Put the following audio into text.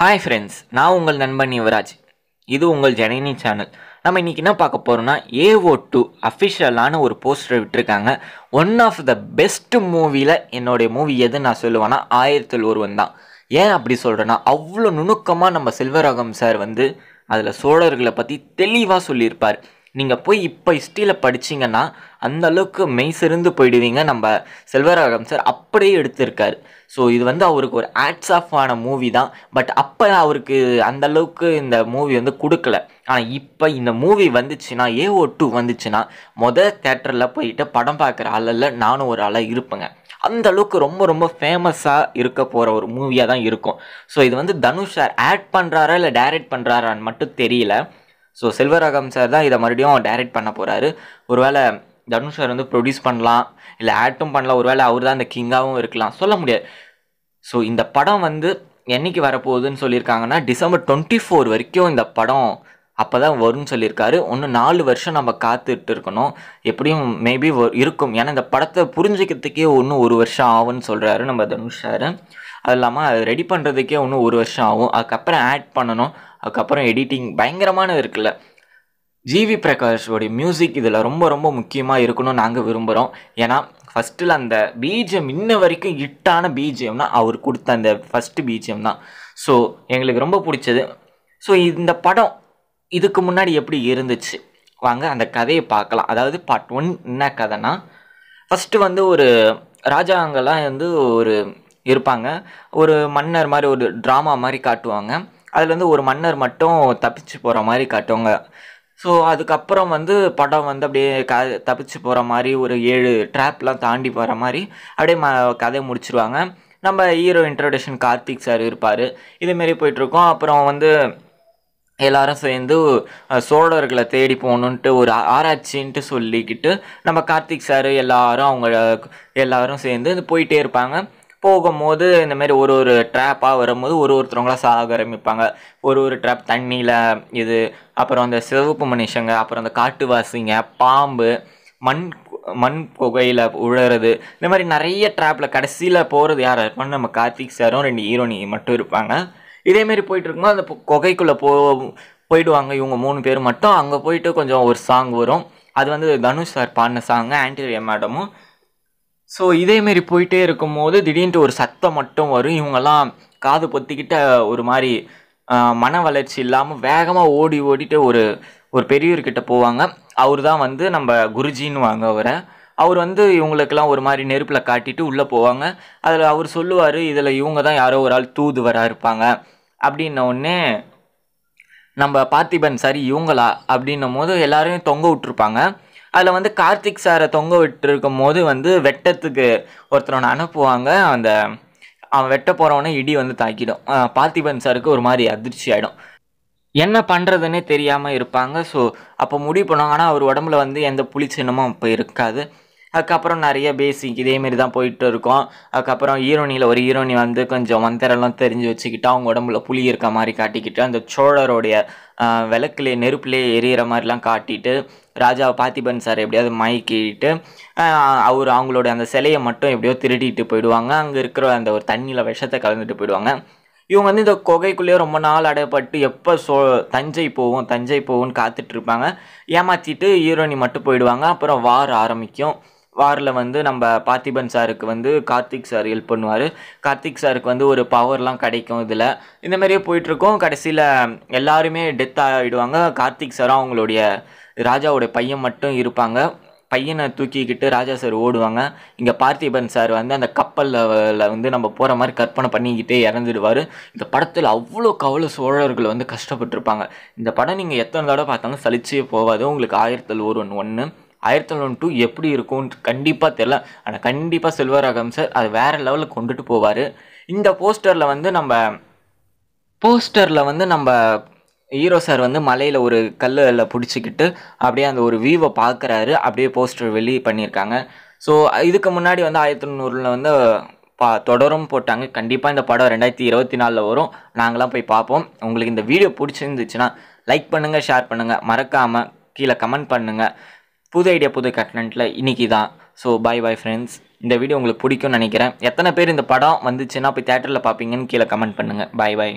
hi friends நான் உங்கள் நண்பன் யுவராஜ் இது உங்கள் ஜனனி சேனல் நம்ம இன்றைக்கி என்ன பார்க்க போகிறோம்னா ஏஓ டூ அஃபிஷியலான ஒரு போஸ்டர் விட்டுருக்காங்க ஒன் ஆஃப் த பெஸ்ட் மூவியில் என்னுடைய மூவி எது நான் சொல்லுவேன்னா ஆயிரத்தில் ஒருவன் தான் ஏன் அப்படி சொல்கிறேன்னா அவ்வளோ நுணுக்கமாக நம்ம செல்வராகம் சார் வந்து அதில் சோழர்களை பற்றி தெளிவாக சொல்லியிருப்பார் நீங்கள் போய் இப்போ ஹிஸ்ட்ரியில் படிச்சிங்கன்னா அந்த அளவுக்கு மெய் சிறந்து போயிடுவீங்க நம்ம செல்வராகம் சார் அப்படியே எடுத்திருக்காரு ஸோ இது வந்து அவருக்கு ஒரு ஆட்ஸ் ஆஃப் ஆன மூவி தான் பட் அப்போ அவருக்கு அந்த அளவுக்கு இந்த மூவி வந்து கொடுக்கல ஆனால் இப்போ இந்த மூவி வந்துச்சுன்னா ஏ ஓ டூ வந்துச்சுன்னா மொதல் தேட்டரில் போயிட்டு படம் பார்க்குற ஆளில் நானும் ஒரு ஆளாக இருப்பேங்க அந்த அளவுக்கு ரொம்ப ரொம்ப ஃபேமஸாக இருக்க போகிற ஒரு மூவியாக தான் இருக்கும் ஸோ இது வந்து தனுஷ் சார் ஆட் பண்ணுறாரா இல்லை டைரக்ட் பண்ணுறாரான்னு மட்டும் தெரியல ஸோ செல்வராகம் சார் தான் இதை மறுபடியும் டைரக்ட் பண்ண போகிறாரு ஒருவேளை தனுஷ் சார் வந்து ப்ரொடியூஸ் பண்ணலாம் இல்லை ஆக்டும் பண்ணலாம் ஒருவேளை அவர் தான் இந்த கிங்காகவும் இருக்கலாம் சொல்ல முடியாது ஸோ இந்த படம் வந்து என்றைக்கு வரப்போகுதுன்னு சொல்லியிருக்காங்கன்னா டிசம்பர் டுவெண்ட்டி ஃபோர் வரைக்கும் இந்த படம் அப்போ தான் வரும்னு சொல்லியிருக்காரு ஒன்று நாலு வருஷம் நம்ம காத்துட்டு இருக்கணும் எப்படியும் மேபி இருக்கும் ஏன்னா இந்த படத்தை புரிஞ்சுக்கிறதுக்கே ஒன்று ஒரு வருஷம் ஆகும்னு சொல்கிறாரு நம்ம தனுஷ் சார் அது இல்லாமல் அது ரெடி பண்ணுறதுக்கே ஒன்று ஒரு வருஷம் ஆகும் அதுக்கப்புறம் ஆட் பண்ணணும் அதுக்கப்புறம் எடிட்டிங் பயங்கரமானது இருக்குல்ல ஜிவி பிரகாஷோடைய மியூசிக் இதில் ரொம்ப ரொம்ப முக்கியமாக இருக்கணும்னு நாங்கள் விரும்புகிறோம் ஏன்னா ஃபஸ்ட்டில் அந்த பீஜியம் இன்ன வரைக்கும் ஹிட்டான பீஜியம்னா அவர் கொடுத்த அந்த ஃபஸ்ட்டு பீஜியம் தான் ஸோ எங்களுக்கு ரொம்ப பிடிச்சது ஸோ இந்த படம் இதுக்கு முன்னாடி எப்படி இருந்துச்சு வாங்க அந்த கதையை பார்க்கலாம் அதாவது பார்ட் ஒன் என்ன கதைனா ஃபஸ்ட்டு வந்து ஒரு ராஜாங்கெல்லாம் வந்து ஒரு இருப்பாங்க ஒரு மன்னர் மாதிரி ஒரு ட்ராமா மாதிரி காட்டுவாங்க அதுலேருந்து ஒரு மன்னர் மட்டும் தப்பிச்சு போகிற மாதிரி காட்டுவாங்க ஸோ அதுக்கப்புறம் வந்து படம் வந்து அப்படியே க தப்பிச்சு போகிற மாதிரி ஒரு ஏழு ட்ராப்லாம் தாண்டி போகிற மாதிரி அப்படியே ம கதையை முடிச்சிருவாங்க நம்ம ஹீரோ இன்ட்ரடக்ஷன் கார்த்திக் சார் இருப்பார் இதுமாரி போயிட்டுருக்கோம் அப்புறம் வந்து எல்லாரும் சேர்ந்து சோழர்களை தேடி போகணுன்ட்டு ஒரு ஆராய்ச்சின்ட்டு சொல்லிக்கிட்டு நம்ம கார்த்திக் சார் எல்லாரும் அவங்க எல்லாரும் சேர்ந்து போயிட்டே இருப்பாங்க போகும்போது இந்த மாதிரி ஒரு ஒரு ட்ராப்பாக வரும்போது ஒரு ஒருத்தவங்களாம் சாக ஆரம்பிப்பாங்க ஒரு ஒரு ட்ராப் தண்ணியில் இது அப்புறம் அந்த சிவப்பு மனுஷங்க அப்புறம் அந்த காட்டு வாசிங்க பாம்பு மண் மண் புகையில் உழறது இந்த மாதிரி நிறைய ட்ராப்பில் கடைசியில் போகிறது யார் இருப்பான்னு நம்ம கார்த்திக் சாரும் ரெண்டு ஹீரோனி மட்டும் இருப்பாங்க இதேமாரி போயிட்டு இருக்கும்போது அந்த குகைக்குள்ளே போ போயிடுவாங்க இவங்க மூணு பேர் மட்டும் அங்கே போயிட்டு கொஞ்சம் ஒரு சாங் வரும் அது வந்து தனுஷ் சார் பாடின சாங்கு ஆண்டி மேடமும் ஸோ இதேமாரி போயிட்டே இருக்கும்போது திடீர்னுட்டு ஒரு சத்தம் மட்டும் வரும் இவங்கெல்லாம் காது பொத்திக்கிட்ட ஒரு மாதிரி மன வளர்ச்சி இல்லாமல் வேகமாக ஓடி ஓடிட்டு ஒரு ஒரு பெரியவர்கிட்ட போவாங்க அவர் தான் வந்து நம்ம குருஜின்னு வாங்க அவரை அவர் வந்து இவங்களுக்கெல்லாம் ஒரு மாதிரி நெருப்பில் காட்டிட்டு உள்ளே போவாங்க அதில் அவர் சொல்லுவார் இதில் இவங்க தான் யாரோ ஒரு ஆள் தூது வரா இருப்பாங்க அப்படின்னோடனே நம்ம பார்த்திபன் சரி இவங்களா அப்படின்னும் போது எல்லோரையும் தொங்க விட்டுருப்பாங்க அதில் வந்து கார்த்திக் சாரை தொங்க விட்டுருக்கும் போது வந்து வெட்டத்துக்கு ஒன்று அனுப்புவாங்க அந்த அவன் வெட்ட போகிறவனே இடி வந்து தாக்கிடும் பார்த்திபன் சாருக்கு ஒரு மாதிரி அதிர்ச்சி ஆகிடும் என்ன பண்ணுறதுன்னே தெரியாமல் இருப்பாங்க ஸோ அப்போ முடிவு பண்ணுவாங்க ஆனால் அவர் உடம்புல வந்து எந்த புளிச்சின்னமும் அப்போ இருக்காது அதுக்கப்புறம் நிறைய பேசிக் இதேமாரி தான் போயிட்டு இருக்கோம் அதுக்கப்புறம் ஈரோனியில் ஒரு ஈரோனி வந்து கொஞ்சம் மந்திரெல்லாம் தெரிஞ்சு வச்சுக்கிட்டு அவங்க உடம்புல புளி இருக்க மாதிரி காட்டிக்கிட்டு அந்த சோழருடைய விளக்குலேயே நெருப்புலே எரியிற மாதிரிலாம் காட்டிட்டு ராஜாவை பார்த்திபன் சார் எப்படியாவது மயக்கிட்டு அவர் அவங்களோட அந்த சிலையை மட்டும் எப்படியோ திருடிட்டு போயிடுவாங்க அங்கே இருக்கிற அந்த ஒரு தண்ணியில் விஷத்தை கலந்துட்டு போயிடுவாங்க இவங்க வந்து இந்த குகைக்குள்ளேயே ரொம்ப நாள் அடையப்பட்டு எப்போ சோ தஞ்சை போவோம் தஞ்சை போவோம்னு காத்துட்ருப்பாங்க ஏமாற்றிட்டு ஈரோனி மட்டும் போயிடுவாங்க அப்புறம் வார் ஆரம்பிக்கும் வாரில் வந்து நம்ம பார்த்திபன் சாருக்கு வந்து கார்த்திக் சார் ஹெல்ப் பண்ணுவார் கார்த்திக் சாருக்கு வந்து ஒரு பவர்லாம் கிடைக்கும் இதில் இந்த மாதிரியே போயிட்டுருக்கோம் கடைசியில் எல்லாருமே டெத் ஆகிடுவாங்க கார்த்திக் சாரும் அவங்களுடைய ராஜாவோடைய பையன் மட்டும் இருப்பாங்க பையனை தூக்கிக்கிட்டு ராஜா சார் ஓடுவாங்க இங்கே பார்த்திபன் சார் வந்து அந்த கப்பலில் வந்து நம்ம போகிற மாதிரி கற்பனை பண்ணிக்கிட்டே இறந்துடுவார் இந்த படத்தில் அவ்வளோ கவலை சோழர்கள் வந்து கஷ்டப்பட்டிருப்பாங்க இந்த படம் நீங்கள் எத்தனை தடவை பார்த்தாலும் சளிச்சே போவாது உங்களுக்கு ஆயிரத்தில் ஒரு ஒன்று ஒன்று ஆயிரத்தி தொள்ளாயிரம் டூ எப்படி இருக்கும் கண்டிப்பாக தெரில ஆனால் கண்டிப்பாக செல்வராகம் சார் அது வேறு லெவலில் கொண்டுட்டு போவார் இந்த போஸ்டரில் வந்து நம்ம போஸ்டரில் வந்து நம்ம ஹீரோ சார் வந்து மலையில் ஒரு கல்லில் பிடிச்சிக்கிட்டு அப்படியே அந்த ஒரு வியூவை பார்க்குறாரு அப்படியே போஸ்டர் வெளியே பண்ணியிருக்காங்க ஸோ இதுக்கு முன்னாடி வந்து ஆயிரத்தி தொண்ணூறில் வந்து பா தொடரும் போட்டாங்க கண்டிப்பாக இந்த படம் ரெண்டாயிரத்தி இருபத்தி நாலில் வரும் நாங்களாம் போய் பார்ப்போம் உங்களுக்கு இந்த வீடியோ பிடிச்சிருந்துச்சுன்னா லைக் பண்ணுங்கள் ஷேர் பண்ணுங்கள் மறக்காமல் கீழே கமெண்ட் பண்ணுங்கள் புது ஐடியா புது கட்டலண்ட்டில் இன்றைக்கி தான் ஸோ பாய் பாய் ஃப்ரெண்ட்ஸ் இந்த வீடியோ உங்களுக்கு பிடிக்கும்னு நினைக்கிறேன் எத்தனை பேர் இந்த படம் வந்துச்சுன்னா போய் தேட்டரில் பார்ப்பீங்கன்னு கீழே கமெண்ட் பண்ணுங்கள் பாய் பாய்